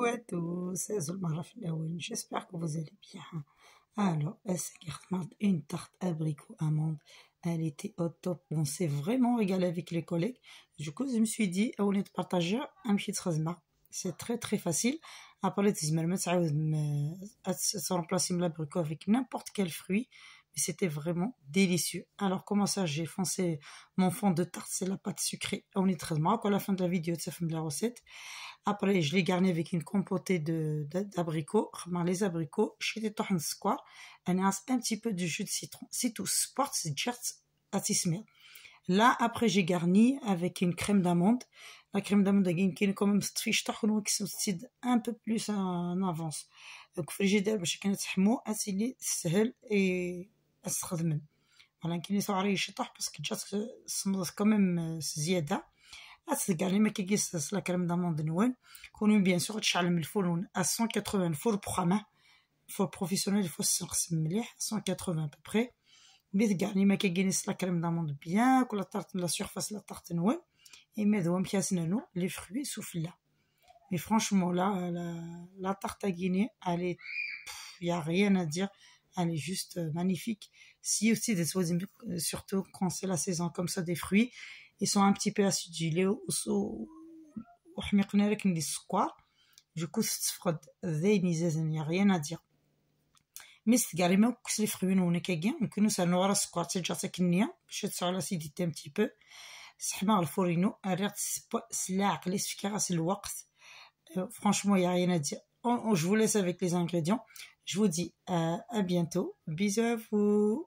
coucou à tous, c'est j'espère que vous allez bien. Alors, une tarte abricot amande, elle était au top, on s'est vraiment régalé avec les collègues. Du coup, je me suis dit, on est partager un petit trésor, C'est très très facile. Après, les tizmel, ça euh, remplacer l'abricot avec n'importe quel fruit c'était vraiment délicieux. Alors, comment ça, j'ai foncé mon fond de tarte, c'est la pâte sucrée. On est très marrant À la fin de la vidéo, ça fait de la recette. Après, je l'ai garni avec une compotée d'abricots. Les abricots, je les torne square. Un petit peu de jus de citron. C'est tout. sports c'est à Là, après, j'ai garni avec une crème d'amande. La crème d'amande, est quand même un peu plus en avance. Donc, frigidaire, je un peu et à تخدمن c'est quand même يشطح باسكو جات سمضت كمام je اتسكر لي la crème كريم داموند نوان كونو بيان سور تشعل من الفرن 180 فور professionnel faut بروفيسيونيل مليح 180 بوبخي بيت كاع لي ما كيكينيس لا كريم داموند بيان كل طارت لا سيرفاس لا طارت نوان je لي Mais franchement, la, la tarte à Guinée, elle Il n'y a rien à dire elle est juste euh, magnifique. Si aussi des oiseaux, euh, surtout quand c'est la saison comme ça des fruits, ils sont un petit peu acidulés ou avec des squats. Du coup, c'est froid. Il n'y a rien à dire. Mais c'est garé même que les fruits nous n'est qu'un. Donc nous ça nous reste quoi c'est déjà ça qu'il n'y a. Je te sors l'acidité un petit peu. C'est mal le forino. Arrête, c'est pas c'est là les sucres c'est le euh, Franchement, il n'y a rien à dire je vous laisse avec les ingrédients. Je vous dis à, euh, à bientôt. Bisous à vous.